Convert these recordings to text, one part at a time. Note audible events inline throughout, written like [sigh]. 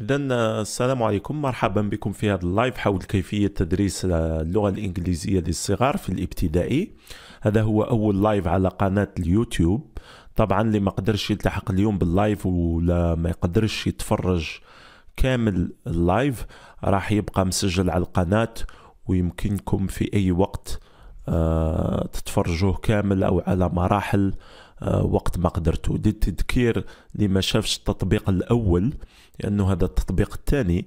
اذا السلام عليكم مرحبا بكم في هذا اللايف حول كيفيه تدريس آه، اللغه الانجليزيه للصغار في الابتدائي هذا هو اول لايف على قناه اليوتيوب طبعا اللي ما قدرش يلتحق اليوم باللايف ولا ما يقدرش يتفرج كامل اللايف راح يبقى مسجل على القناه ويمكنكم في اي وقت آه، تتفرجوه كامل او على مراحل آه، وقت ما قدرت ودي تذكير اللي ما شافش التطبيق الاول لانه هذا التطبيق الثاني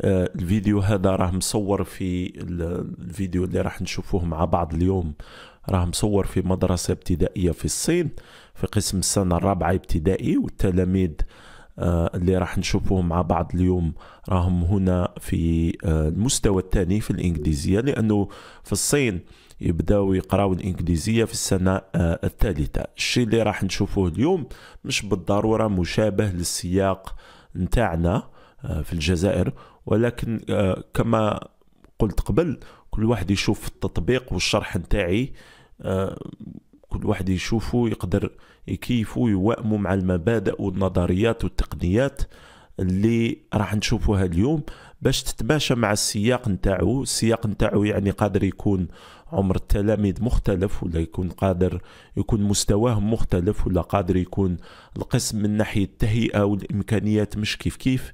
آه، الفيديو هذا راه مصور في الفيديو اللي راح نشوفوه مع بعض اليوم راه مصور في مدرسة ابتدائية في الصين في قسم السنة الرابعة ابتدائي والتلاميذ آه، اللي راح نشوفوهم مع بعض اليوم راهم هنا في المستوى الثاني في الإنجليزية لأنه في الصين يبداو يقراو الانجليزيه في السنه آه، الثالثه الشيء اللي راح نشوفوه اليوم مش بالضروره مشابه للسياق نتاعنا آه، في الجزائر ولكن آه، كما قلت قبل كل واحد يشوف التطبيق والشرح نتاعي كل واحد يشوفه يقدر يكيفه يوائمه مع المبادئ والنظريات والتقنيات اللي راح نشوفوها اليوم باش تتماشى مع السياق نتاعو السياق نتاعو يعني قادر يكون عمر التلاميذ مختلف ولا يكون قادر يكون مستواهم مختلف ولا قادر يكون القسم من ناحية التهيئة والإمكانيات مش كيف كيف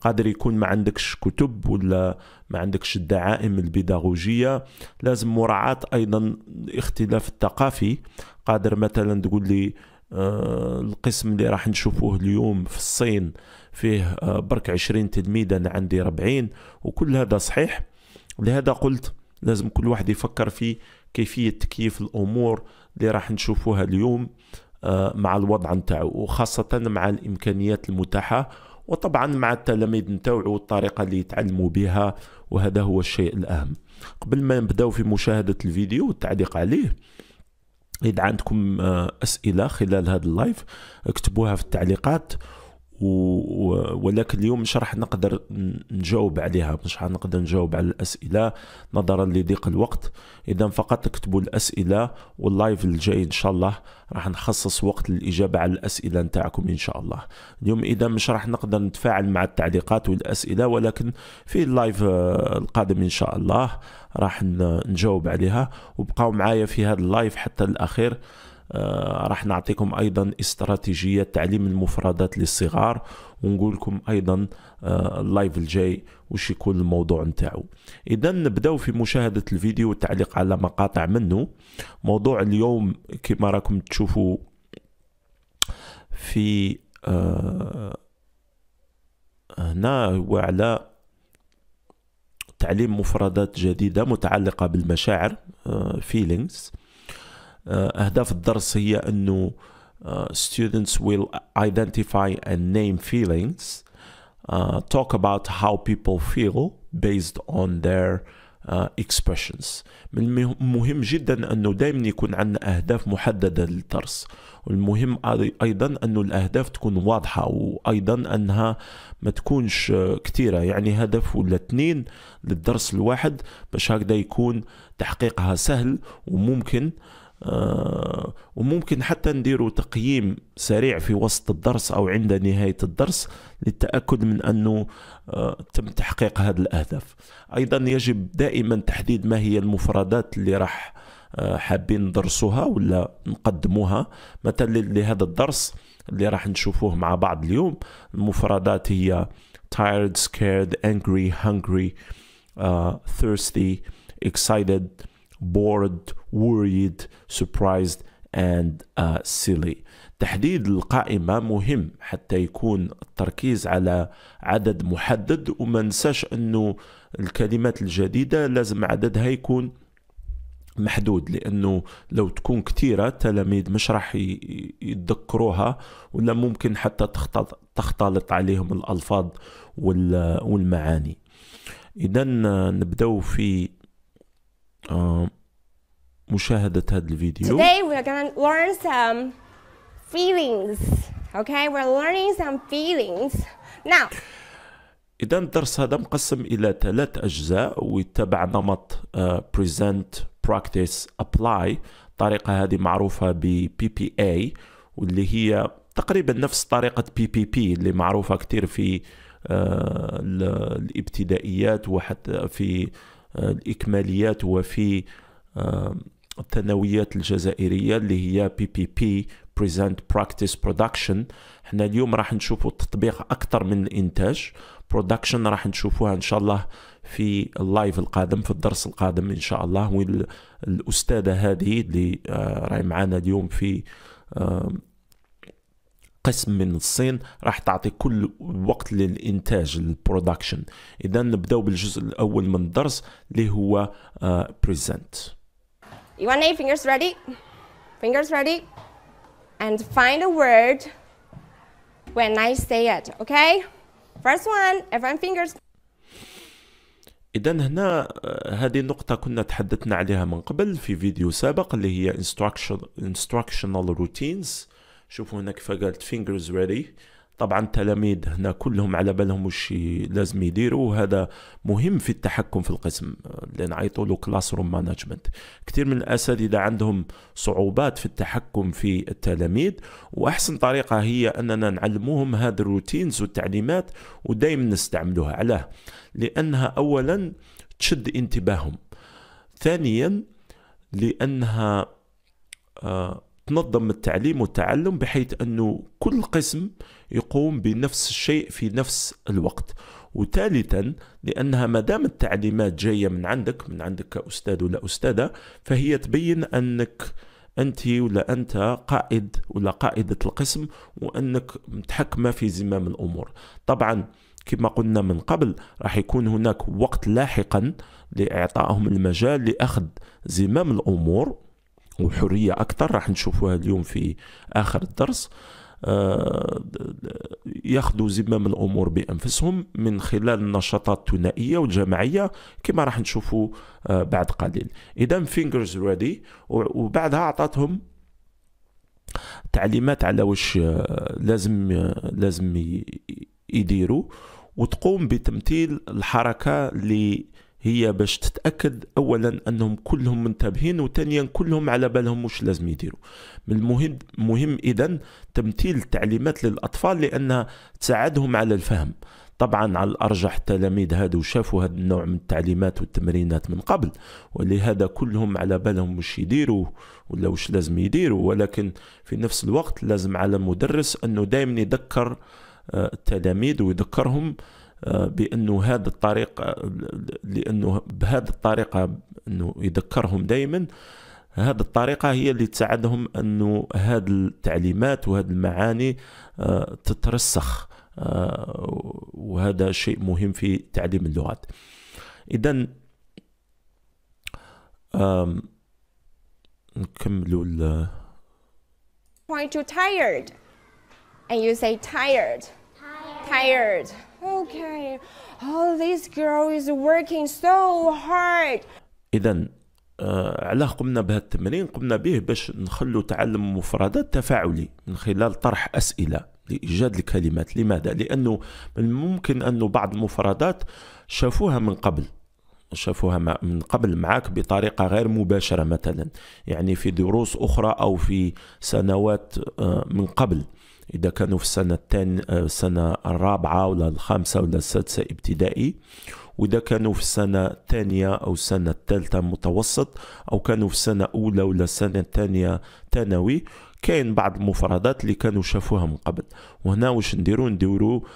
قادر يكون ما عندكش كتب ولا ما عندكش الدعائم البيداغوجية لازم مراعاة أيضا الاختلاف الثقافي قادر مثلا تقول لي آه، القسم اللي راح نشوفوه اليوم في الصين فيه آه، برك 20 تلميذ انا عندي 40 وكل هذا صحيح لهذا قلت لازم كل واحد يفكر في كيفيه تكييف الامور اللي راح نشوفوها اليوم آه، مع الوضع نتاعو وخاصه مع الامكانيات المتاحه وطبعا مع التلاميذ نتاعو والطريقه اللي يتعلموا بها وهذا هو الشيء الاهم قبل ما نبداو في مشاهده الفيديو والتعليق عليه اذا عندكم آه، اسئله خلال هذا اللايف اكتبوها في التعليقات ولكن اليوم مش راح نقدر نجاوب عليها مش راح نقدر نجاوب على الاسئله نظرا لضيق الوقت اذا فقط اكتبوا الاسئله واللايف الجاي ان شاء الله راح نخصص وقت للاجابه على الاسئله نتاعكم ان شاء الله اليوم اذا مش راح نقدر نتفاعل مع التعليقات والاسئله ولكن في اللايف القادم ان شاء الله راح نجاوب عليها وبقاو معايا في هذا اللايف حتى الاخير آه، راح نعطيكم ايضا استراتيجيه تعليم المفردات للصغار ونقول لكم ايضا اللايف آه، الجاي وش يكون الموضوع نتاعو اذا نبداو في مشاهده الفيديو والتعليق على مقاطع منه موضوع اليوم كما راكم تشوفوا في آه، هنا هو على تعليم مفردات جديدة متعلقة بالمشاعر uh, آه، أهداف الدرس هي أنه آه، students will identify and name feelings Uh, talk about how people feel based on their uh, expressions من المهم جدا أنه دائما يكون عندنا أهداف محددة للدرس والمهم أيضا أنه الأهداف تكون واضحة وأيضا أنها ما تكونش كثيرة يعني هدف ولا اثنين للدرس الواحد باش هكذا يكون تحقيقها سهل وممكن آه، وممكن حتى نديروا تقييم سريع في وسط الدرس أو عند نهاية الدرس للتأكد من أنه آه، تم تحقيق هذه الأهداف أيضا يجب دائما تحديد ما هي المفردات اللي راح آه، حابين ندرسوها ولا نقدموها مثلا لهذا الدرس اللي راح نشوفوه مع بعض اليوم المفردات هي tired, scared, angry, hungry, uh, thirsty, excited, bored worried surprised and uh, silly تحديد القائمة مهم حتى يكون التركيز على عدد محدد وما ننساش أنه الكلمات الجديدة لازم عددها يكون محدود لانه لو تكون كثيره التلاميذ مش راح يتذكروها ولا ممكن حتى تختلط, تختلط عليهم الالفاظ والمعاني اذا نبداو في آه، مشاهدة هذا الفيديو Today we are gonna learn some feelings okay we're learning some feelings now إذا الدرس هذا مقسم إلى ثلاث أجزاء ويتبع نمط uh, present practice apply الطريقة هذه معروفة ب PPA واللي هي تقريبا نفس طريقة PPP اللي معروفة كثير في uh, الابتدائيات وحتى في الإكماليات وفي آه، الثانويات الجزائرية اللي هي بي بي بي بريزنت براكتس برودكشن حنا اليوم راح نشوفوا التطبيق أكثر من الإنتاج برودكشن راح نشوفوها إن شاء الله في اللايف القادم في الدرس القادم إن شاء الله وين الأستاذة هذه اللي آه، راهي معنا اليوم في آه، قسم من الصين راح تعطي كل وقت للانتاج البرودكشن اذا نبداو بالجزء الاول من الدرس اللي هو بريزنت آه، You want eight fingers ready? Fingers ready? And find a word when I say it, okay? First one, everyone fingers اذا هنا آه، هذه النقطة كنا تحدثنا عليها من قبل في فيديو سابق اللي هي instructional routines شوفوا هنا كيف قالت فينجرز ريدي طبعا التلاميذ هنا كلهم على بالهم وش لازم يديروا وهذا مهم في التحكم في القسم اللي نعيطوا له كلاس روم مانجمنت كثير من الاساتذه عندهم صعوبات في التحكم في التلاميذ واحسن طريقه هي اننا نعلموهم هذه الروتينز والتعليمات ودائما نستعملوها علاه لانها اولا تشد انتباههم ثانيا لانها آه تنظم التعليم والتعلم بحيث أنه كل قسم يقوم بنفس الشيء في نفس الوقت وثالثا لأنها ما دام التعليمات جاية من عندك من عندك كأستاذ ولا أستاذة فهي تبين أنك أنت ولا أنت قائد ولا قائدة القسم وأنك متحكمة في زمام الأمور طبعا كما قلنا من قبل راح يكون هناك وقت لاحقا لإعطائهم المجال لأخذ زمام الأمور وحرية أكثر راح نشوفوها اليوم في آخر الدرس آه، ياخذوا زمام الامور بانفسهم من خلال النشاطات الثنائيه والجماعيه كما راح نشوفوا آه، بعد قليل اذا فينجرز ريدي وبعدها اعطتهم تعليمات على واش آه، لازم لازم يديروا وتقوم بتمثيل الحركه اللي هي باش تتاكد اولا انهم كلهم منتبهين وثانيا كلهم على بالهم مش لازم يديروا من المهم مهم اذا تمثيل التعليمات للاطفال لانها تساعدهم على الفهم طبعا على الارجح التلاميذ هادو شافوا هذا النوع من التعليمات والتمرينات من قبل ولهذا كلهم على بالهم مش يديروا ولا واش لازم يديروا ولكن في نفس الوقت لازم على المدرس انه دائما يذكر آه، التلاميذ ويذكرهم بانه هذا الطريق لانه بهذه الطريقه انه يذكرهم دائما هذه الطريقة هي اللي تساعدهم أنه هذه التعليمات وهذه المعاني آه، تترسخ آه، وهذا شيء مهم في تعليم اللغات إذا نكملوا ال point to tired and you say tired tired, tired. Okay, all oh, this girl is working so hard. إذا آه علاه قمنا بهذا التمرين قمنا به باش نخلو تعلم مفردات تفاعلي من خلال طرح أسئلة لإيجاد الكلمات لماذا؟ لأنه من الممكن ان بعض المفردات شافوها من قبل شافوها من قبل معك بطريقة غير مباشرة مثلا يعني في دروس أخرى أو في سنوات آه، من قبل اذا كانوا في السنه الثانيه السنه الرابعه ولا الخامسه ولا السادسه ابتدائي واذا كانوا في السنه الثانيه او السنه الثالثه متوسط او كانوا في السنه الاولى ولا السنه الثانيه ثانوي كاين بعض المفردات اللي كانوا شافوها من قبل وهنا واش نديرو نديرو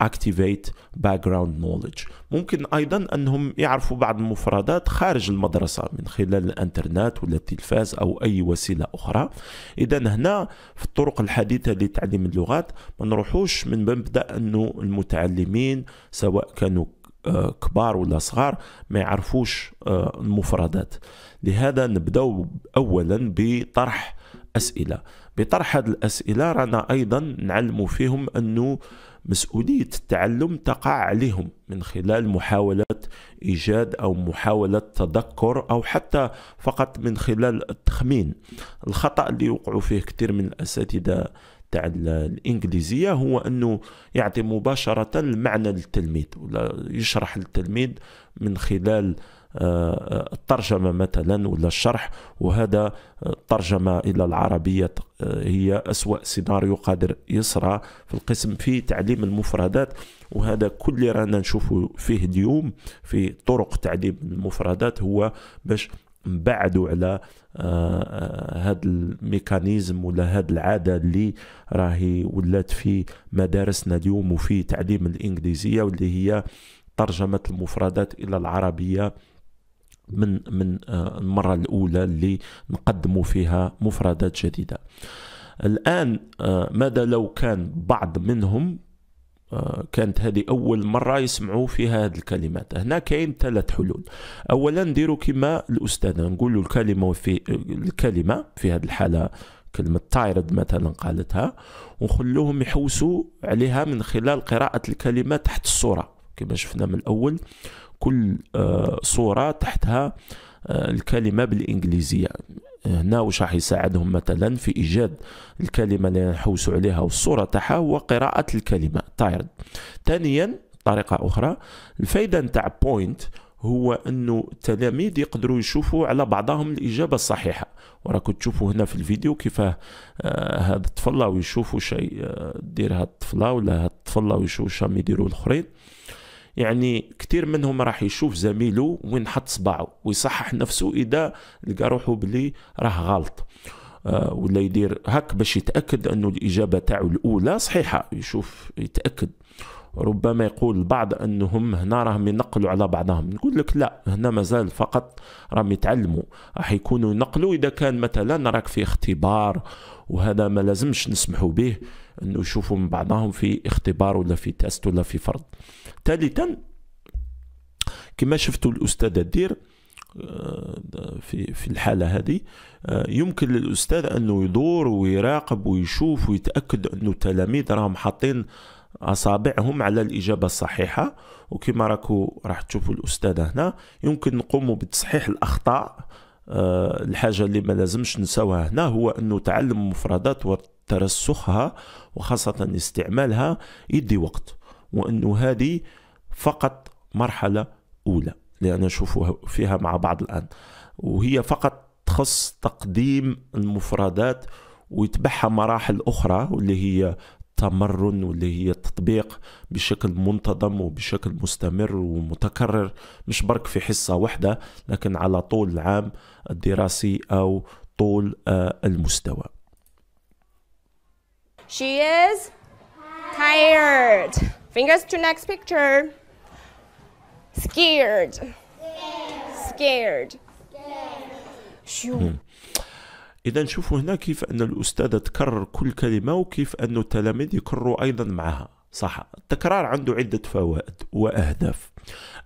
اكتيفيت باك جراوند نوليدج ممكن ايضا انهم يعرفوا بعض المفردات خارج المدرسه من خلال الانترنت ولا التلفاز او اي وسيله اخرى اذا هنا في الطرق الحديثه لتعليم اللغات ما نروحوش من مبدا انه المتعلمين سواء كانوا آه، كبار ولا صغار ما يعرفوش آه، المفردات لهذا نبدأ أولا بطرح الأسئلة بطرح هذه الأسئلة رانا أيضا نعلم فيهم أنه مسؤولية التعلم تقع عليهم من خلال محاولة إيجاد أو محاولة تذكر أو حتى فقط من خلال التخمين الخطأ اللي يوقعوا فيه كثير من الأساتذة تاع الانجليزيه هو انه يعطي مباشره المعنى للتلميذ ولا يشرح للتلميذ من خلال الترجمة مثلا ولا الشرح وهذا الترجمة إلى العربية آه، هي أسوأ سيناريو قادر يصرى في القسم في تعليم المفردات وهذا كل اللي رانا نشوفه فيه اليوم في طرق تعليم المفردات هو باش نبعدوا على هذا آه، آه، الميكانيزم ولا هذه العاده اللي راهي ولات في مدارسنا اليوم وفي تعليم الانجليزيه واللي هي ترجمه المفردات الى العربيه من من آه، المره الاولى اللي نقدموا فيها مفردات جديده الان آه، ماذا لو كان بعض منهم آه، كانت هذه أول مرة يسمعوا فيها هذه الكلمات هنا كاين ثلاث حلول أولا نديروا كما الأستاذة نقول الكلمة في الكلمة في هذه الحالة كلمة تايرد مثلا قالتها ونخلوهم يحوسوا عليها من خلال قراءة الكلمة تحت الصورة كما شفنا من الأول كل آه، صورة تحتها آه، الكلمة بالإنجليزية هنا واش راح يساعدهم مثلا في ايجاد الكلمه اللي نحوسوا عليها والصوره تاعها هو قراءه الكلمه تايرد طيب، ثانيا طريقه اخرى الفائده نتاع بوينت هو انه التلاميذ يقدروا يشوفوا على بعضهم الاجابه الصحيحه وراكم تشوفوا هنا في الفيديو كيفاه هذا الطفله ويشوفوا شيء آه، دير هاد الطفله ولا هاد الطفله ويشوفوا شام يديروا الاخرين آه يعني كثير منهم راح يشوف زميله وين حط صباعه ويصحح نفسه اذا لقى روحه بلي راه غلط آه ولا يدير هك باش يتاكد انه الاجابه تاعو الاولى صحيحه يشوف يتاكد ربما يقول البعض انهم هنا راهم ينقلوا على بعضهم نقول لك لا هنا مازال فقط راهم يتعلموا راح يكونوا ينقلوا اذا كان مثلا راك في اختبار وهذا ما لازمش نسمحوا به انه يشوفوا من بعضهم في اختبار ولا في تيست ولا في فرض ثالثا كما شفتوا الاستاذ الدير آه، في في الحاله هذه آه، يمكن للاستاذ انه يدور ويراقب ويشوف ويتاكد انه التلاميذ راهم حاطين اصابعهم على الاجابه الصحيحه وكما راكو راح تشوفوا الاستاذه هنا يمكن نقوم بتصحيح الاخطاء آه، الحاجه اللي ما لازمش نساوها هنا هو انه تعلم المفردات وترسخها وخاصه استعمالها يدي وقت وأنه هذه فقط مرحلة أولى اللي أنا فيها مع بعض الآن وهي فقط تخص تقديم المفردات ويتبعها مراحل أخرى واللي هي تمرن واللي هي التطبيق بشكل منتظم وبشكل مستمر ومتكرر مش برك في حصة واحدة لكن على طول العام الدراسي أو طول آه، المستوى She is tired. Fingers to next picture. Scared. Scared. شو hmm. إذا نشوفوا هنا كيف أن الأستاذة تكرر كل كلمة وكيف أن التلاميذ يكرروا أيضا معها صح التكرار عنده عدة فوائد وأهداف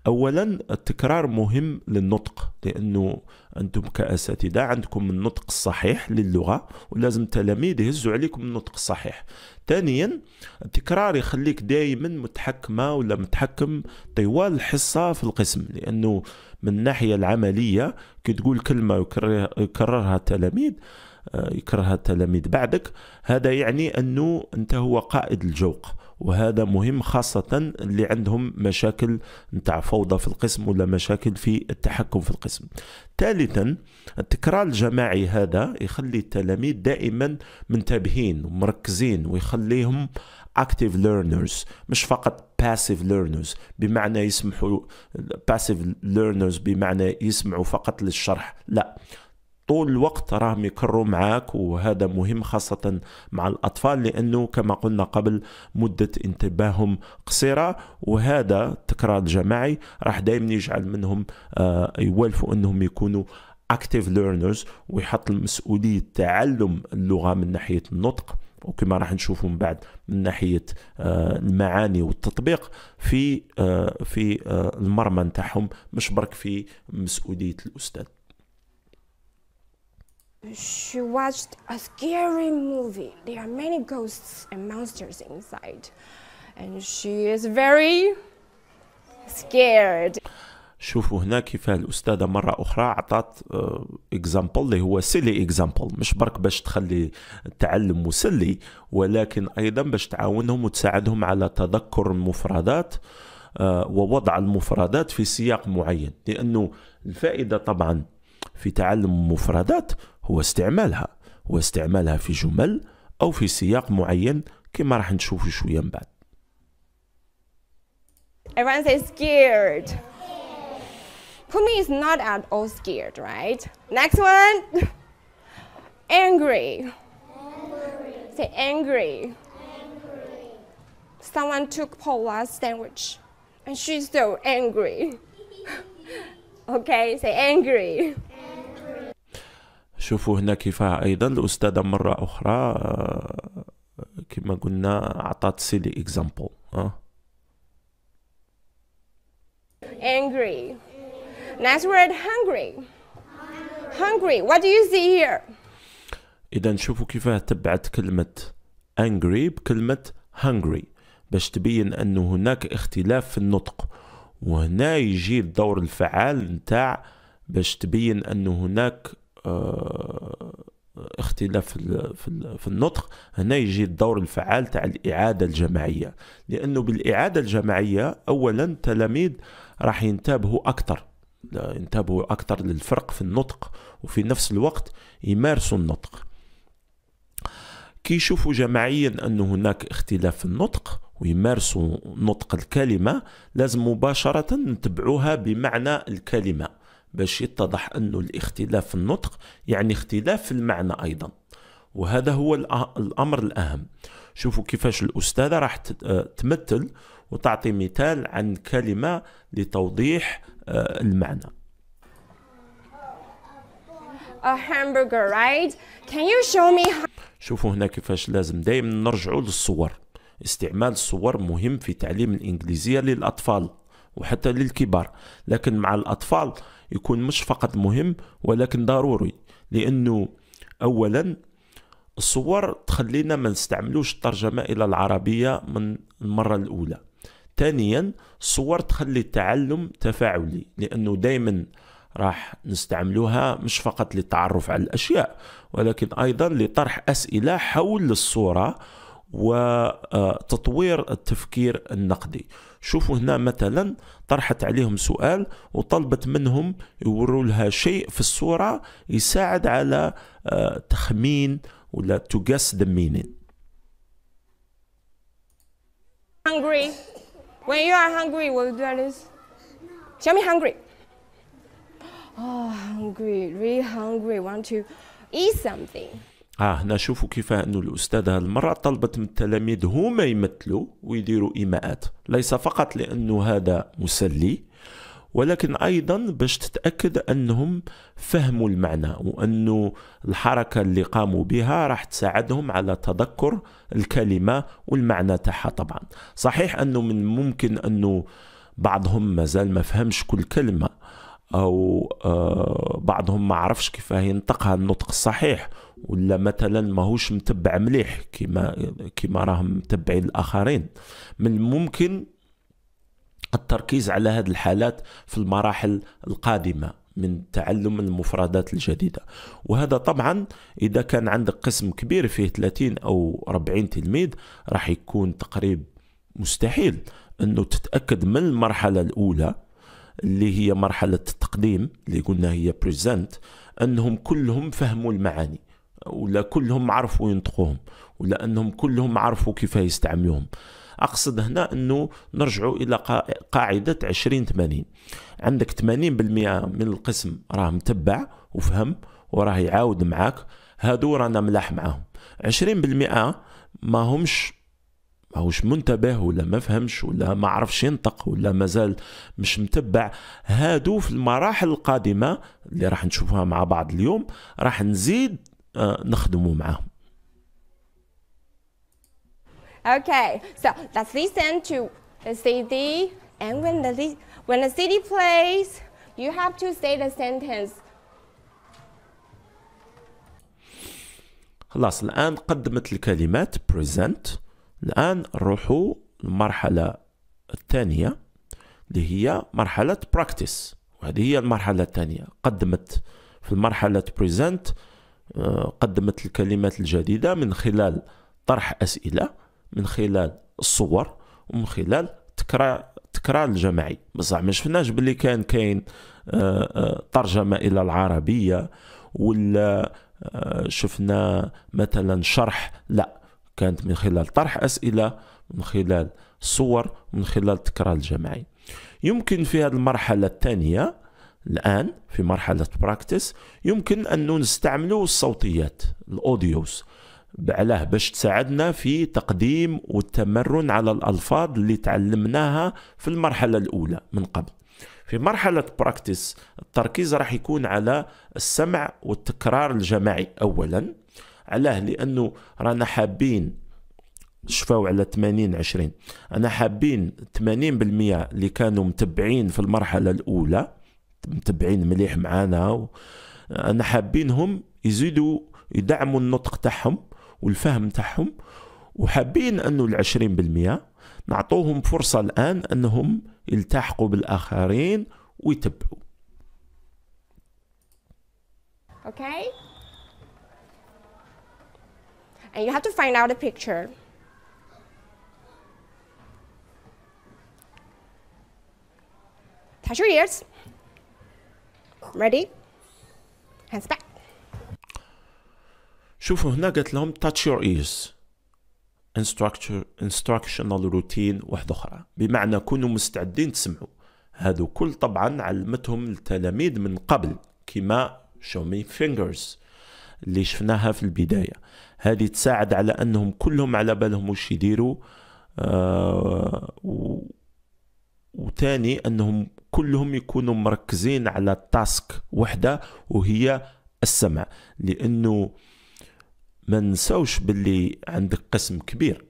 أولا التكرار مهم للنطق لأنه أنتم كأساتذة عندكم النطق الصحيح للغة ولازم التلاميذ يهزوا عليكم النطق الصحيح ثانيا التكرار يخليك دائما متحكمة ولا متحكم طوال الحصة في القسم لأنه من الناحية العملية كي تقول كلمة يكررها التلاميذ آه، يكرهها التلاميذ بعدك هذا يعني أنه أنت هو قائد الجوق وهذا مهم خاصة اللي عندهم مشاكل نتاع فوضى في القسم ولا مشاكل في التحكم في القسم ثالثا التكرار الجماعي هذا يخلي التلاميذ دائما منتبهين ومركزين ويخليهم active learners مش فقط passive learners بمعنى يسمحوا passive learners بمعنى يسمعوا فقط للشرح لا طول الوقت راهم يكروا معاك وهذا مهم خاصة مع الأطفال لأنه كما قلنا قبل مدة انتباههم قصيرة وهذا التكرار الجماعي راح دائما يجعل منهم آه، يوالفوا أنهم يكونوا اكتيف ليرنرز ويحط المسؤولية تعلم اللغة من ناحية النطق وكما راح نشوفوا من بعد من ناحيه آه، المعاني والتطبيق في آه، في المرمى نتاعهم مش برك في مسؤوليه الاستاذ She watched a scary movie. There are many ghosts and monsters inside. And she is very scared. شوفوا هنا كيف الاستاذه مره اخرى عطات اكزامبل آه، اللي هو سيلي اكزامبل مش برك باش تخلي التعلم مسلي ولكن ايضا باش تعاونهم وتساعدهم على تذكر المفردات آه، ووضع المفردات في سياق معين لانه الفائده طبعا في تعلم المفردات هو استعمالها هو استعمالها في جمل أو في سياق معين كما راح نشوفوا شوية من بعد Everyone says scared. Kumi is not at all scared, right? Next one. Angry. angry. Say angry. angry. Someone took Paula's sandwich and she's so angry. okay, say angry. شوفوا هنا كيفاه ايضا الاستاذه مره اخرى آه، كما قلنا عطات سيلي اكزامبل آه. angry next word hungry hungry what do you see here اذا شوفوا كيفاه تبعت كلمه angry بكلمه hungry باش تبين انه هناك اختلاف في النطق وهنا يجي الدور الفعال نتاع باش تبين انه هناك آه، اختلاف في في النطق هنا يجي الدور الفعال تاع الاعاده الجماعيه لانه بالاعاده الجماعيه اولا التلاميذ راح ينتبهوا اكثر ينتبهوا اكثر للفرق في النطق وفي نفس الوقت يمارسوا النطق كي يشوفوا جماعيا أن هناك اختلاف في النطق ويمارسوا نطق الكلمة لازم مباشرة نتبعوها بمعنى الكلمة باش يتضح أنه الاختلاف في النطق يعني اختلاف في المعنى أيضا وهذا هو الأمر الأهم شوفوا كيفاش الأستاذة راح آه، تمثل وتعطي مثال عن كلمة لتوضيح آه، المعنى A hamburger, right? Can you show me how... شوفوا هنا كيفاش لازم دائما نرجعوا للصور استعمال الصور مهم في تعليم الإنجليزية للأطفال وحتى للكبار لكن مع الأطفال يكون مش فقط مهم ولكن ضروري لأنه أولا الصور تخلينا ما نستعملوش الترجمة إلى العربية من المرة الأولى ثانيا الصور تخلي التعلم تفاعلي لأنه دايما راح نستعملوها مش فقط للتعرف على الأشياء ولكن أيضا لطرح أسئلة حول الصورة وتطوير التفكير النقدي شوفوا هنا مثلا طرحت عليهم سؤال وطلبت منهم يوروا لها شيء في الصورة يساعد على تخمين ولا to guess the meaning hungry when you are hungry what do that is show me hungry oh hungry really hungry want to eat something اه هنا شوفوا كيف أن الاستاذه المره طلبت من التلاميذ هما يمثلوا ويديروا ايماءات ليس فقط لانه هذا مسلي ولكن ايضا باش تتاكد انهم فهموا المعنى وانه الحركه اللي قاموا بها راح تساعدهم على تذكر الكلمه والمعنى تاعها طبعا صحيح انه من ممكن انه بعضهم مازال ما فهمش كل كلمه او آه، بعضهم ما عرفش كيف ينطقها النطق الصحيح ولا مثلا ماهوش متبع مليح كما كما راهم متبعين الاخرين من الممكن التركيز على هذه الحالات في المراحل القادمه من تعلم المفردات الجديدة وهذا طبعا إذا كان عندك قسم كبير فيه 30 أو 40 تلميذ راح يكون تقريب مستحيل أنه تتأكد من المرحلة الأولى اللي هي مرحلة التقديم اللي قلنا هي بريزنت أنهم كلهم فهموا المعاني ولا كلهم عرفوا ينطقوهم ولا أنهم كلهم عرفوا كيف يستعملوهم أقصد هنا أنه نرجعوا إلى قاعدة 20 80 عندك 80% من القسم راه متبع وفهم وراه يعاود معاك هادو رانا ملاح معاهم 20% ما همش ماهوش منتبه ولا ما فهمش ولا ما عرفش ينطق ولا مازال مش متبع هادو في المراحل القادمة اللي راح نشوفها مع بعض اليوم راح نزيد آه، نخدموا معاهم Okay, so let's listen to the CD and when the, when the CD plays, you have to say the sentence خلاص الآن قدمت الكلمات present الآن نروحوا للمرحله الثانية اللي هي مرحلة براكتس وهذه هي المرحلة الثانية قدمت في مرحلة بريزنت آه، قدمت الكلمات الجديدة من خلال طرح أسئلة من خلال الصور ومن خلال تكرار التكرار الجماعي بصح ما شفناش باللي كان كاين آه، آه، ترجمه الى العربيه ولا شفنا مثلا شرح لا كانت من خلال طرح أسئلة من خلال صور من خلال تكرار الجماعي يمكن في هذه المرحلة الثانية الآن في مرحلة براكتس يمكن أن نستعمل الصوتيات الأوديوس علاه باش تساعدنا في تقديم والتمرن على الألفاظ اللي تعلمناها في المرحلة الأولى من قبل في مرحلة براكتس التركيز راح يكون على السمع والتكرار الجماعي أولا علاه لانه رانا حابين شفاو على 80 20 انا حابين 80% اللي كانوا متبعين في المرحله الاولى متبعين مليح معانا انا حابينهم يزيدوا يدعموا النطق تاعهم والفهم تاعهم وحابين انه ال بالمية نعطوهم فرصة الآن أنهم يلتحقوا بالآخرين ويتبعوا. Okay. and you have to find out the picture. Touch your ears. Ready? Hands back. شوفوا هنا قالت لهم touch your ears instructional routine واحدة أخرى بمعنى كونوا مستعدين تسمعوا هادو كل طبعا علمتهم التلاميذ من قبل كما show me fingers اللي شفناها في البداية هذه تساعد على انهم كلهم على بالهم وش يديروا وثاني آه، و... انهم كلهم يكونوا مركزين على تاسك وحده وهي السمع لانه ما نساوش باللي عندك قسم كبير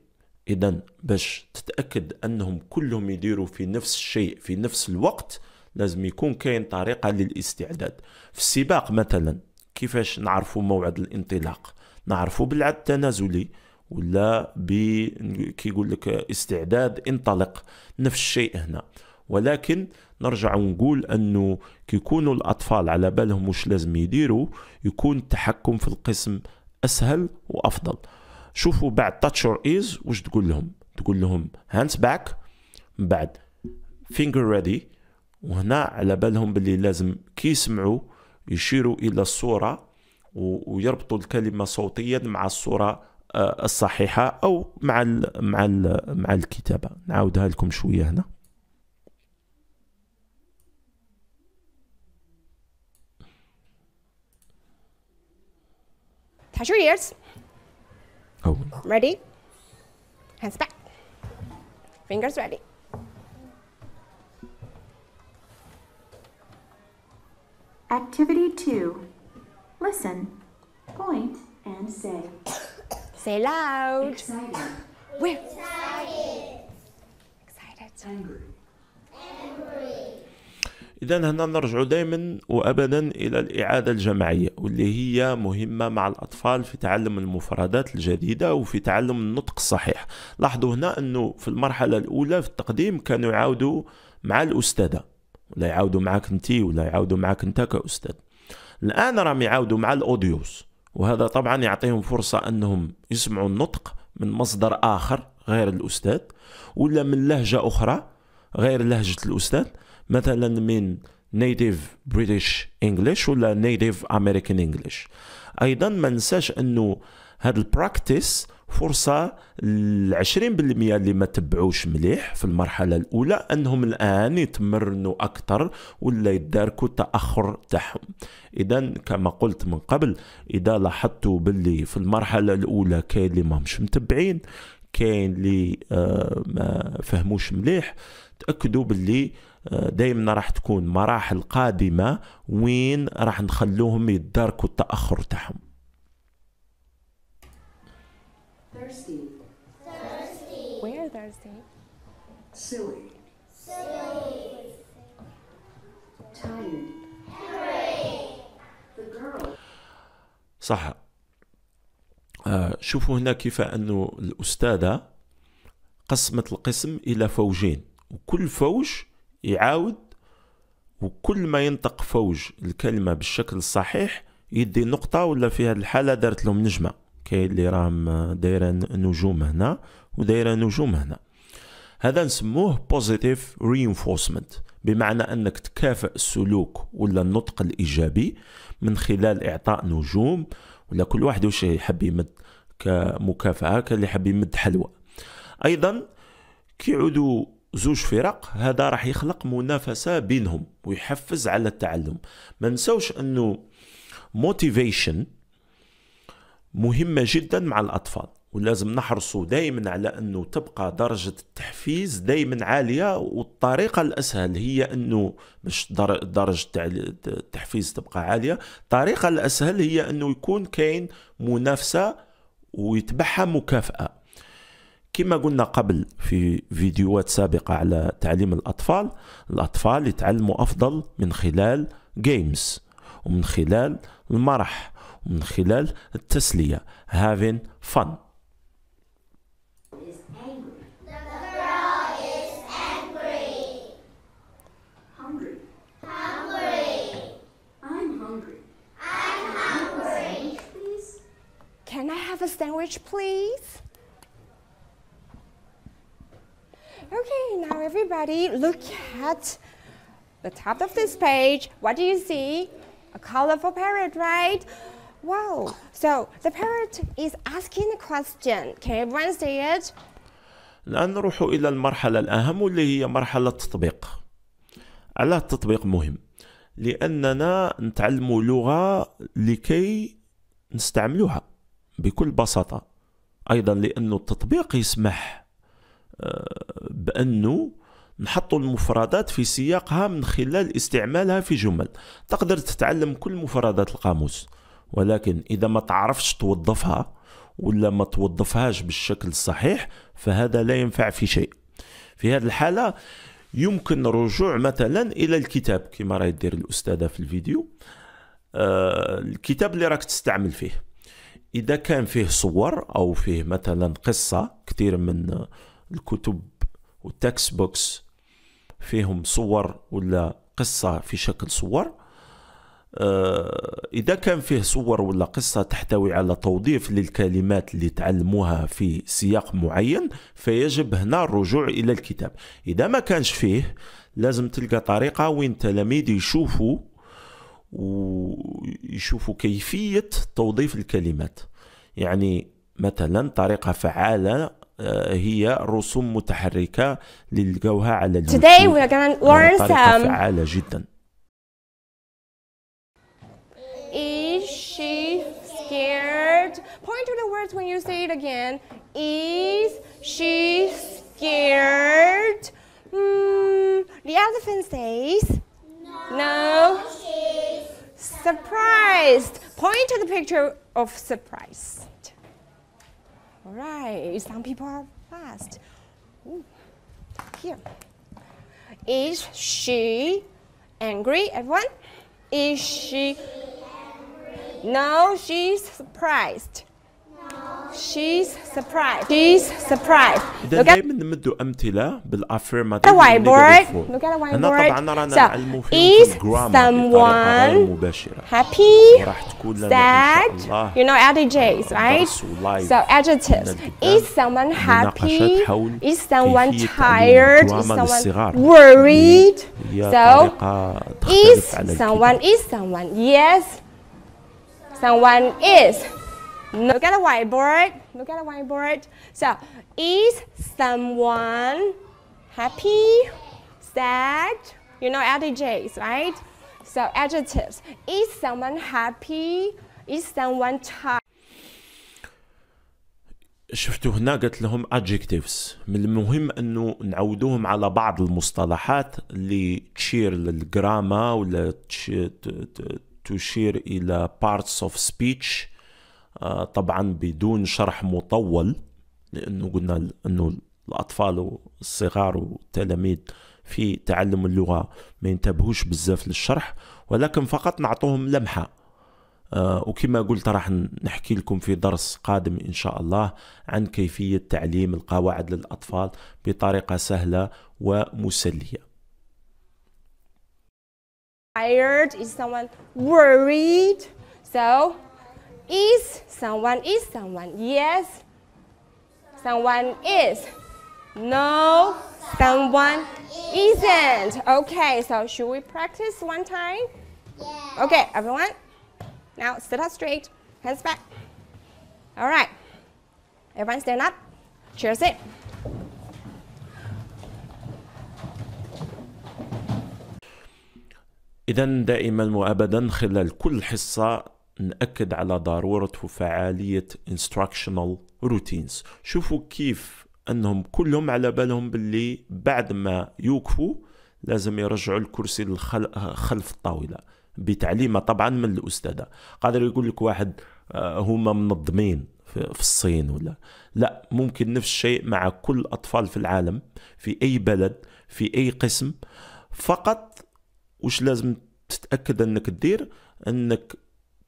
اذا باش تتاكد انهم كلهم يديروا في نفس الشيء في نفس الوقت لازم يكون كاين طريقه للاستعداد في السباق مثلا كيفاش نعرفوا موعد الانطلاق نعرفوا بالعد التنازلي ولا ب كيقول لك استعداد انطلق نفس الشيء هنا ولكن نرجع ونقول انه كيكونوا الاطفال على بالهم واش لازم يديروا يكون التحكم في القسم اسهل وافضل شوفوا بعد تاتش اور ايز واش تقول لهم تقول لهم هاندز باك من بعد فينجر ريدي وهنا على بالهم باللي لازم كي يسمعوا يشيروا الى الصوره ويربطوا الكلمه صوتيا مع الصوره آه، الصحيحه او مع الـ مع الـ مع الكتابه نعاودها لكم شويه هنا Touch your ears. Oh. Ready? Hands back. Fingers ready. Activity two. Listen, point, and say. Say loud. Excited. We're excited. Excited. Angry. Angry. إذا هنا نرجع دائما وأبدا إلى الإعادة الجماعية واللي هي مهمة مع الأطفال في تعلم المفردات الجديدة وفي تعلم النطق الصحيح لاحظوا هنا أنه في المرحلة الأولى في التقديم كانوا يعاودوا مع الأستاذة ولا يعاودوا معك أنت ولا يعاودوا معك أنت كأستاذ الان راهم يعاودوا مع الاوديوس وهذا طبعا يعطيهم فرصه انهم يسمعوا النطق من مصدر اخر غير الاستاذ ولا من لهجه اخرى غير لهجه الاستاذ مثلا من نيتيف بريتش انجلش ولا نيتيف امريكان انجلش ايضا ما ننساش انه هذا البراكتس فرصه العشرين بالمية اللي ما تبعوش مليح في المرحله الاولى انهم الان يتمرنوا اكثر ولا يداركوا التاخر تاعهم اذا كما قلت من قبل اذا لاحظتوا باللي في المرحله الاولى كاين اللي ماهمش متبعين كاين اللي آه، ما فهموش مليح تاكدوا باللي آه، دائما راح تكون مراحل قادمه وين راح نخلوهم يداركوا التاخر تاعهم Thirsty. Thirsty. Where thirsty? Silly. Silly. Tired. The girl. صح آه، شوفوا هنا كيف أن الأستاذة قسمت القسم إلى فوجين وكل فوج يعاود وكل ما ينطق فوج الكلمة بالشكل الصحيح يدي نقطة ولا في هذه الحالة دارت لهم نجمة كاين اللي راهم دايره نجوم هنا ودايره نجوم هنا هذا نسموه بوزيتيف رينفورسمنت بمعنى انك تكافئ السلوك ولا النطق الايجابي من خلال اعطاء نجوم ولا كل واحد واش يحب يمد كمكافاه كاللي يحب يمد حلوى ايضا كيعودوا زوج فرق هذا راح يخلق منافسه بينهم ويحفز على التعلم ما نساوش انه موتيفيشن مهمة جدا مع الأطفال ولازم نحرصوا دائما على أنه تبقى درجة التحفيز دائما عالية والطريقة الأسهل هي أنه مش درجة التحفيز تبقى عالية الطريقة الأسهل هي أنه يكون كاين منافسة ويتبعها مكافأة كما قلنا قبل في فيديوهات سابقة على تعليم الأطفال الأطفال يتعلموا أفضل من خلال جيمز ومن خلال المرح من خلال التسلية having fun Can I have a sandwich, please? Okay, now everybody look at the top of this page. What do you see? A colorful parrot, right? Wow. So the parrot is asking a question. Can everyone see it? الآن نروح إلى المرحلة الأهم واللي هي مرحلة التطبيق. على التطبيق مهم لأننا نتعلم لغة لكي نستعملها بكل بساطة أيضا لأن التطبيق يسمح آه، بأنه نحط المفردات في سياقها من خلال استعمالها في جمل تقدر تتعلم كل مفردات القاموس ولكن إذا ما تعرفش توظفها ولا ما توظفهاش بالشكل الصحيح فهذا لا ينفع في شيء في هذه الحالة يمكن الرجوع مثلا إلى الكتاب كما راه يدير الأستاذة في الفيديو آه الكتاب اللي راك تستعمل فيه إذا كان فيه صور أو فيه مثلا قصة كثير من الكتب والتكس بوكس فيهم صور ولا قصة في شكل صور آه، إذا كان فيه صور ولا قصة تحتوي على توظيف للكلمات اللي تعلموها في سياق معين فيجب هنا الرجوع إلى الكتاب إذا ما كانش فيه لازم تلقى طريقة وين التلاميذ يشوفوا ويشوفوا كيفية توظيف الكلمات يعني مثلا طريقة فعالة آه، هي رسوم متحركة للقوها على اليوتيوب Today we are gonna learn some فعالة جداً Is she scared? Point to the words when you say it again. Is she scared? Mm, the elephant says, No. no. surprised. Point to the picture of surprised. All right, some people are fast. Ooh. Here. Is she angry? Everyone? Is she no, she's surprised. She's surprised. She's surprised. إذا دائما نمدوا أمثلة whiteboard. Look at the whiteboard. هنا طبعا رانا نعلموا في غير مباشرة. Happy. راح تكون لنا sad. you know adjectives, uh, right? So adjectives. Is someone happy? Is someone tired? Is someone worried? So is someone is someone yes someone is. Look at the whiteboard. Look at the whiteboard. So, is someone happy, sad? You know adjectives, right? So, adjectives. Is someone happy? Is someone tired? شفتوا هنا قلت لهم adjectives من المهم انه نعودوهم على بعض المصطلحات اللي تشير للجراما ولا تشير إلى parts of speech آه، طبعا بدون شرح مطول لأنه قلنا أنه الأطفال والصغار والتلاميذ في تعلم اللغة ما ينتبهوش بزاف للشرح ولكن فقط نعطوهم لمحة آه، وكما قلت راح نحكي لكم في درس قادم إن شاء الله عن كيفية تعليم القواعد للأطفال بطريقة سهلة ومسلية tired? Is someone worried? So, is someone, is someone, yes, someone is. No, someone isn't. Okay, so should we practice one time? Yeah. Okay, everyone. Now sit up straight, hands back. All right. Everyone stand up. Cheers it. إذا دائما وأبدا خلال كل حصة نأكد على ضرورة فعالية instructional routines شوفوا كيف أنهم كلهم على بالهم باللي بعد ما يوقفوا لازم يرجعوا الكرسي خلف الطاولة بتعليمه طبعا من الأستاذة قادر يقول لك واحد آه، هما منظمين في الصين ولا لا ممكن نفس الشيء مع كل الأطفال في العالم في أي بلد في أي قسم فقط واش لازم تتاكد انك تدير انك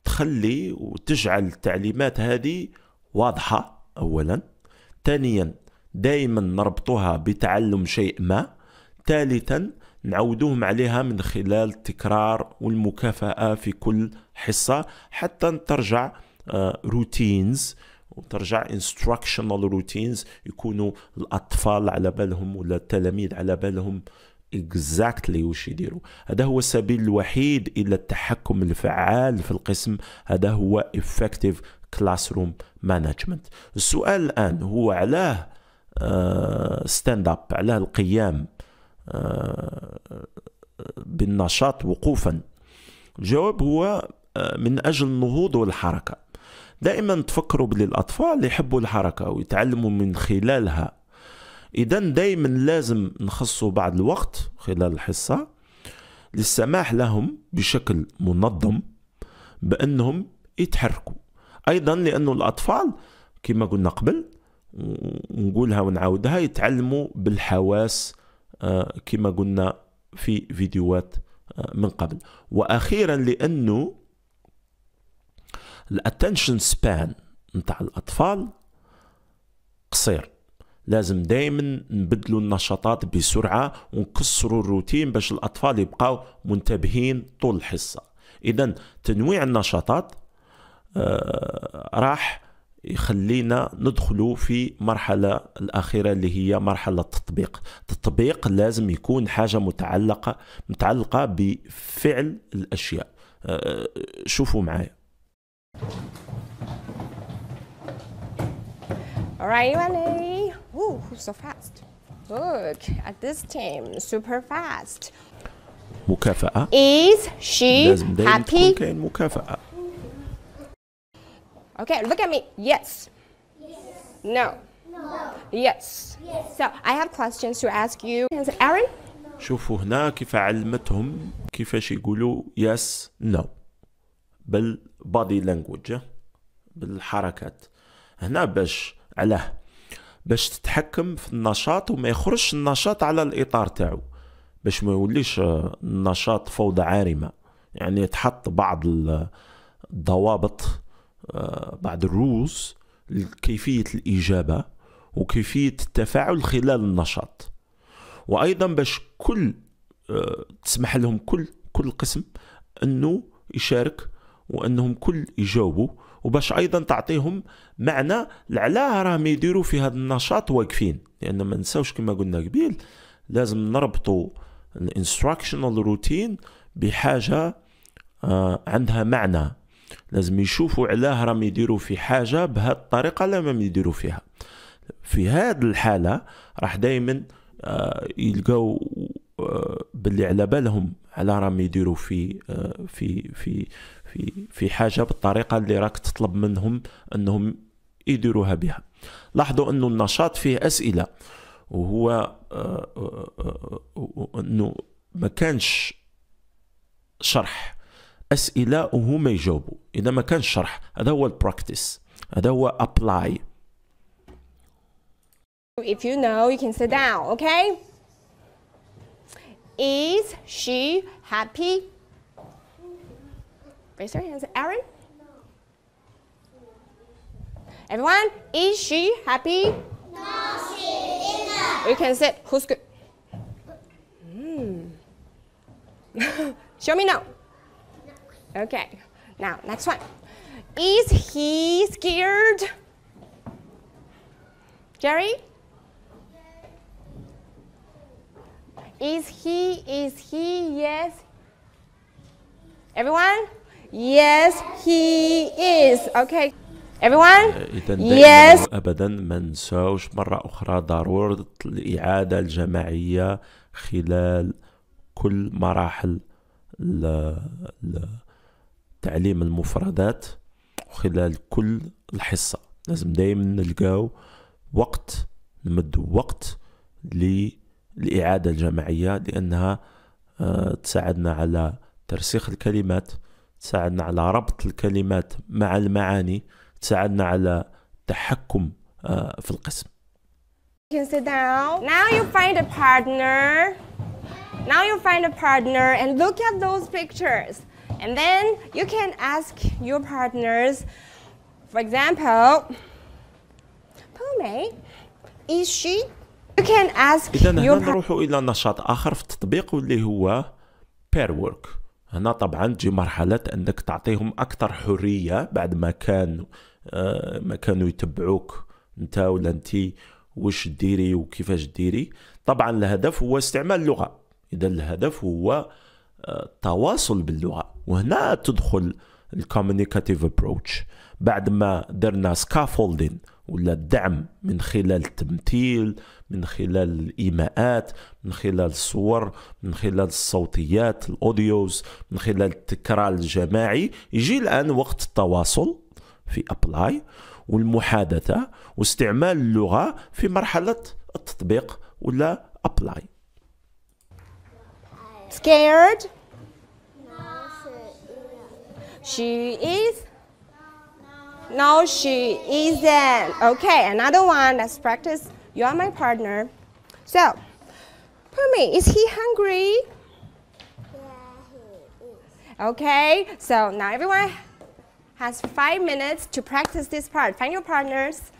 تخلي وتجعل التعليمات هذه واضحه اولا ثانيا دائما نربطها بتعلم شيء ما ثالثا نعودوهم عليها من خلال التكرار والمكافأة في كل حصة حتى ترجع روتينز آه، وترجع instructional روتينز يكونوا الأطفال على بالهم ولا التلاميذ على بالهم اكزاكتلي exactly وش يديروا هذا هو السبيل الوحيد الى التحكم الفعال في القسم هذا هو effective classroom management السؤال الان هو علاه ستاند اب علاه القيام آه، بالنشاط وقوفا الجواب هو آه، من اجل النهوض والحركه دائما تفكروا باللي الاطفال يحبوا الحركه ويتعلموا من خلالها اذا دائما لازم نخصوا بعض الوقت خلال الحصه للسماح لهم بشكل منظم بانهم يتحركوا ايضا لانه الاطفال كما قلنا قبل ونقولها ونعاودها يتعلموا بالحواس آه، كما قلنا في فيديوهات آه، من قبل واخيرا لانه الاتنشن سبان نتاع الاطفال قصير لازم دائما نبدلوا النشاطات بسرعه ونكسروا الروتين باش الاطفال يبقاو منتبهين طول الحصه اذا تنويع النشاطات آه، راح يخلينا ندخلوا في مرحلة الأخيرة اللي هي مرحلة التطبيق التطبيق لازم يكون حاجة متعلقة متعلقة بفعل الأشياء آه، آه، شوفوا معايا All right, see? Ooh, so fast. Look at this team, super fast. مكافأة. Is she happy? تكون مكافأة. Okay, look at me. Yes. yes. No. No. Yes. yes. So I have questions to ask you. Is Aaron. شوفوا هنا كيف علمتهم كيفاش يقولوا yes, no. بالبادي لانجوج بالحركات هنا باش علاه باش تتحكم في النشاط وما يخرجش النشاط على الاطار تاعو باش ما يوليش آه، النشاط فوضى عارمه يعني تحط بعض الضوابط آه، بعض الروز لكيفيه الاجابه وكيفيه التفاعل خلال النشاط وايضا باش كل آه، تسمح لهم كل كل قسم انه يشارك وانهم كل يجاوبوا وباش ايضا تعطيهم معنى لعلاه راهم يديروا في هذا النشاط واقفين لان ما نساوش كما قلنا قبيل لازم نربطوا الانستراكشنال روتين بحاجه آه عندها معنى لازم يشوفوا علاه راهم يديروا في حاجه بهذه الطريقه لا ما يديروا فيها في هذه الحاله راح دائما آه يلقاو آه باللي على بالهم على راهم يديروا في آه، في في في في حاجه بالطريقه اللي راك تطلب منهم انهم يديروها بها لاحظوا انه النشاط فيه اسئله وهو آه، آه، آه، انه ما كانش شرح اسئله وهما يجاوبوا اذا ما كانش شرح هذا هو البراكتس هذا هو ابلاي If you know, you can sit down, okay? Is she happy? Raise your hands. Aaron? Everyone, is she happy? No, she isn't. You can sit. Who's good? Mm. [laughs] Show me now. Okay. Now, next one. Is he scared? Jerry? Is he, is he, yes? Everyone? Yes, he is. Okay. Everyone? إذا yes. أبدا ما ننساوش مرة أخرى ضرورة الإعادة الجماعية خلال كل مراحل تعليم المفردات وخلال كل الحصة لازم دايما نلقاو وقت نمد وقت للإعادة الجماعية لأنها آه، تساعدنا على ترسيخ الكلمات تساعدنا على ربط الكلمات مع المعاني تساعدنا على تحكم في القسم You can sit down. Now you find a partner. Now you find a partner and look at those pictures. And then you can ask your partners, for example, Pume, is she? You can ask إذا هنا نروح إلى نشاط آخر في التطبيق واللي هو pair work. هنا طبعا تجي مرحلة أنك تعطيهم أكثر حرية بعد ما كانوا آه، ما كانوا يتبعوك أنت ولا أنت وش ديري وكيفاش ديري طبعا الهدف هو استعمال اللغة إذا الهدف هو التواصل آه، باللغة وهنا تدخل الكوميونيكاتيف ابروتش بعد ما درنا سكافولدين ولا الدعم من خلال التمثيل من خلال الإيماءات من خلال الصور من خلال الصوتيات الأوديوز من خلال التكرار الجماعي يجي الآن وقت التواصل في أبلاي والمحادثة واستعمال اللغة في مرحلة التطبيق ولا أبلاي Scared? She is No, she isn't. Okay, another one. Let's practice. You are my partner. So, Pumi, is he hungry? Yeah, he is. Okay, so now everyone has five minutes to practice this part. Find your partners.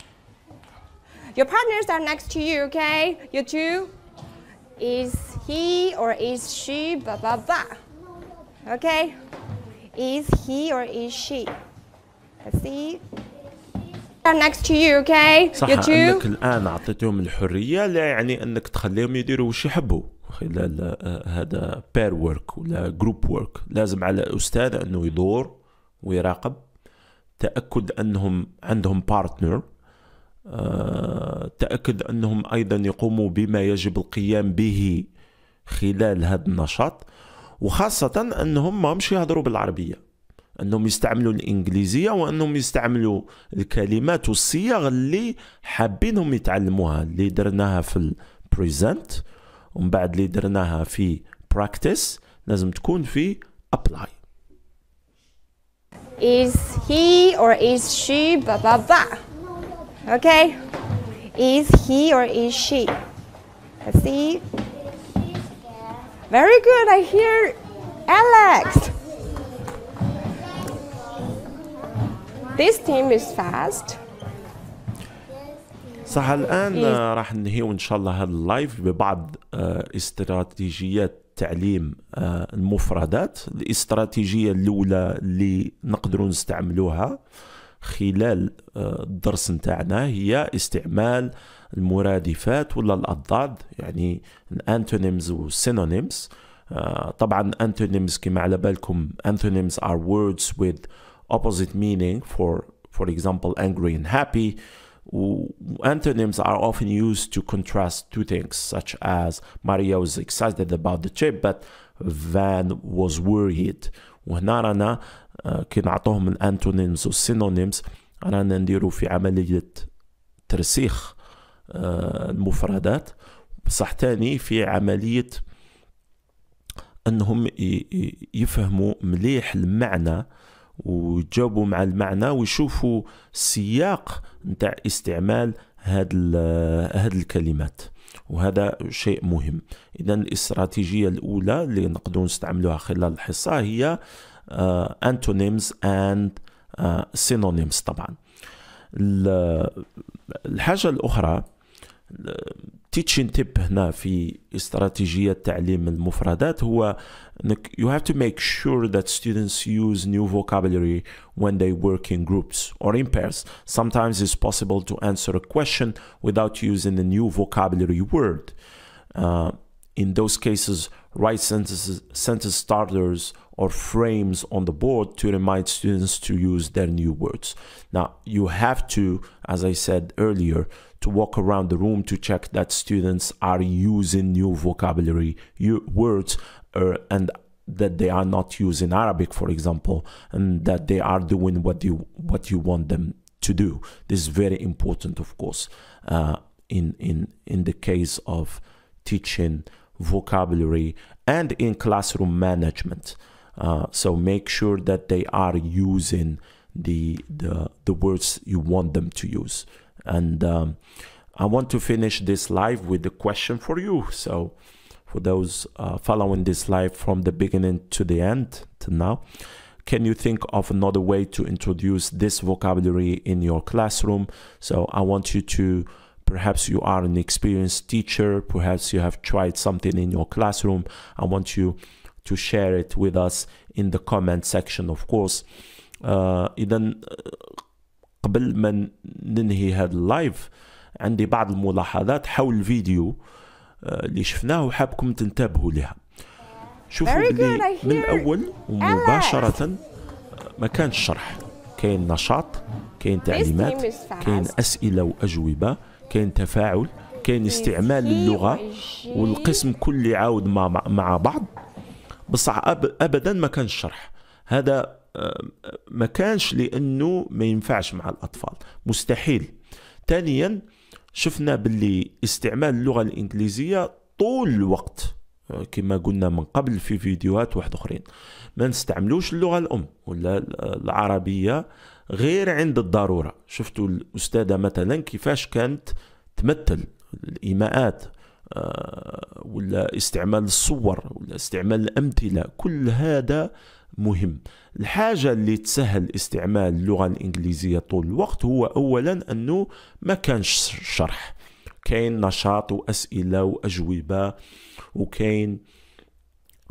Your partners are next to you, okay? You two. Is he or is she? Ba ba ba. Okay. Is he or is she? next to you okay صح you انك الان اعطيتهم الحريه لا يعني انك تخليهم يديروا وش يحبوا خلال آه، هذا بير ورك ولا جروب ورك لازم على الاستاذ انه يدور ويراقب تاكد انهم عندهم بارتنر آه، تاكد انهم ايضا يقوموا بما يجب القيام به خلال هذا النشاط وخاصه انهم ما مش يهضروا بالعربيه انهم يستعملوا الانجليزيه وانهم يستعملوا الكلمات والصيغ اللي حابينهم يتعلموها اللي درناها في البريزنت ومن بعد اللي درناها في براكتس لازم تكون في ابلاي is he or is she ba ba ba okay is he or is she let's see very good i hear alex This team is fast. صح الان راح ننهيو ان شاء الله هذا اللايف ببعض آه، استراتيجيات تعليم آه، المفردات الاستراتيجيه الاولى اللي نقدروا نستعملوها خلال آه، الدرس نتاعنا هي استعمال المرادفات ولا الاضداد يعني الانتونيمز والسينونيمز طبعا انتونيمز كما على بالكم انتونيمز are words with opposite meaning for, for example, angry and happy. Antonyms are often used to contrast two things, such as Maria was excited about the trip, but Van was worried. وهنا رانا كي نعطوهم الانتونيمز والسينونيمز رانا نديرو في عملية ترسيخ المفردات بصح تاني في عملية انهم يفهموا مليح المعنى ويتجاوبوا مع المعنى ويشوفوا السياق نتاع استعمال هاد هاد الكلمات وهذا شيء مهم اذا الاستراتيجيه الاولى اللي نقدروا نستعملوها خلال الحصه هي انتونيمز اند سينونيمز طبعا الحاجه الاخرى teaching tip هنا في استراتيجية تعليم المفردات هو you have to make sure that students use new vocabulary when they work in groups or in pairs. Sometimes it's possible to answer a question without using a new vocabulary word. Uh, in those cases, write sentences, sentence starters or frames on the board to remind students to use their new words. Now, you have to, as I said earlier, to walk around the room to check that students are using new vocabulary, words, er, and that they are not using Arabic, for example, and that they are doing what you what you want them to do. This is very important, of course, uh, in in in the case of teaching vocabulary and in classroom management. Uh, so make sure that they are using the the the words you want them to use. And um, I want to finish this live with a question for you. So, for those uh, following this live from the beginning to the end to now, can you think of another way to introduce this vocabulary in your classroom? So, I want you to perhaps you are an experienced teacher, perhaps you have tried something in your classroom. I want you to share it with us in the comment section, of course. Uh, uh قبل ما ننهي هذا اللايف عندي بعض الملاحظات حول الفيديو آه، اللي شفناه وحابكم تنتبهوا لها شوفوا بلي من الاول ومباشره آه، ما كانش شرح كاين نشاط كاين تعليمات كاين اسئله واجوبه كاين تفاعل كاين استعمال اللغه والقسم كل عاود مع, بعض بصح ابدا ما كانش شرح هذا ما كانش لانه ما ينفعش مع الاطفال مستحيل ثانيا شفنا باللي استعمال اللغه الانجليزيه طول الوقت كما قلنا من قبل في فيديوهات واحد اخرين ما نستعملوش اللغه الام ولا العربيه غير عند الضروره شفتوا الاستاذه مثلا كيفاش كانت تمثل الايماءات آه، ولا استعمال الصور ولا استعمال الأمثلة كل هذا مهم الحاجة اللي تسهل استعمال اللغة الإنجليزية طول الوقت هو أولا أنه ما كانش شرح كاين نشاط وأسئلة وأجوبة وكاين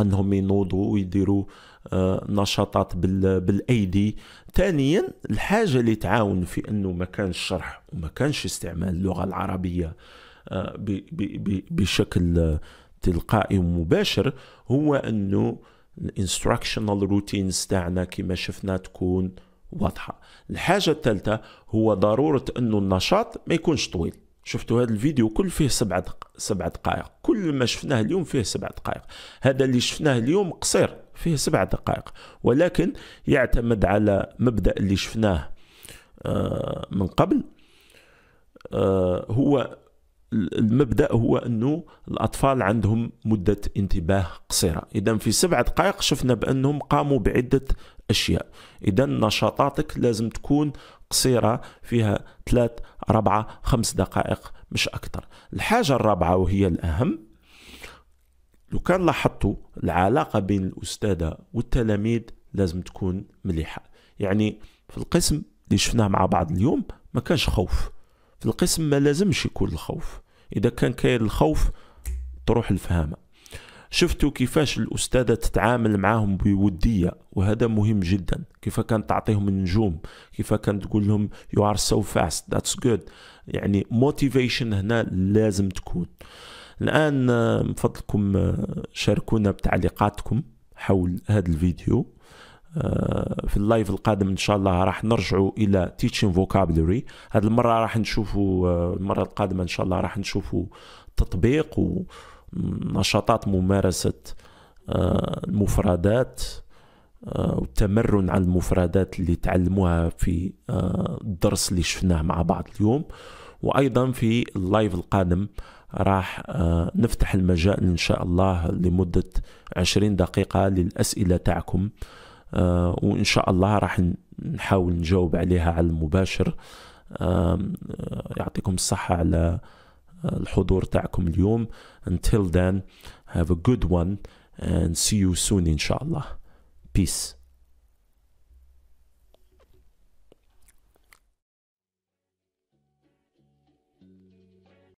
أنهم ينوضوا ويديروا آه، نشاطات بالأيدي ثانيا الحاجة اللي تعاون في أنه ما كانش شرح وما كانش استعمال اللغة العربية آه، بشكل تلقائي ومباشر هو انه الانستراكشنال روتينز تاعنا كما شفنا تكون واضحه الحاجه الثالثه هو ضروره انه النشاط ما يكونش طويل شفتوا هذا الفيديو كل فيه سبعة دق... سبع دقائق كل ما شفناه اليوم فيه سبع دقائق هذا اللي شفناه اليوم قصير فيه سبع دقائق ولكن يعتمد على مبدا اللي شفناه آه، من قبل آه، هو المبدا هو انه الاطفال عندهم مده انتباه قصيره اذا في سبع دقائق شفنا بانهم قاموا بعده اشياء اذا نشاطاتك لازم تكون قصيره فيها ثلاث أربعة خمس دقائق مش اكثر الحاجه الرابعه وهي الاهم لو كان لاحظتوا العلاقه بين الاستاذه والتلاميذ لازم تكون مليحه يعني في القسم اللي شفناه مع بعض اليوم ما كانش خوف في القسم ما لازمش يكون الخوف اذا كان كاين الخوف تروح الفهامه شفتوا كيفاش الأستاذة تتعامل معاهم بودية وهذا مهم جدا كيف كان تعطيهم النجوم كيف كان تقول لهم you are so fast that's good يعني motivation هنا لازم تكون الآن من فضلكم شاركونا بتعليقاتكم حول هذا الفيديو في اللايف القادم ان شاء الله راح نرجعوا الى تيتشين فوكابلوري هاد المره راح نشوفوا المره القادمه ان شاء الله راح نشوفوا تطبيق ونشاطات ممارسه المفردات والتمرن على المفردات اللي تعلموها في الدرس اللي شفناه مع بعض اليوم وايضا في اللايف القادم راح نفتح المجال ان شاء الله لمده 20 دقيقه للاسئله تاعكم آه، وان شاء الله راح نحاول نجاوب عليها على المباشر آه، يعطيكم الصحة على آه، الحضور تاعكم اليوم until then have a good one and see you soon إن شاء الله peace